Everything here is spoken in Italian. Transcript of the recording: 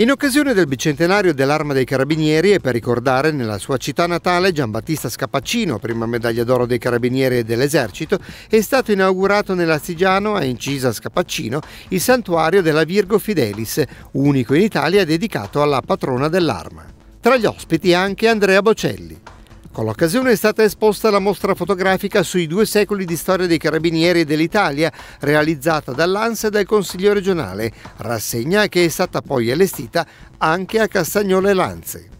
In occasione del bicentenario dell'Arma dei Carabinieri e per ricordare nella sua città natale Giambattista Scapaccino, prima medaglia d'oro dei Carabinieri e dell'Esercito, è stato inaugurato nell'Astigiano a Incisa Scapaccino il santuario della Virgo Fidelis, unico in Italia dedicato alla patrona dell'Arma. Tra gli ospiti anche Andrea Bocelli. Con l'occasione è stata esposta la mostra fotografica sui due secoli di storia dei carabinieri dell'Italia, realizzata dall'ANSA e dal Consiglio regionale, rassegna che è stata poi allestita anche a Castagnola e Lanze.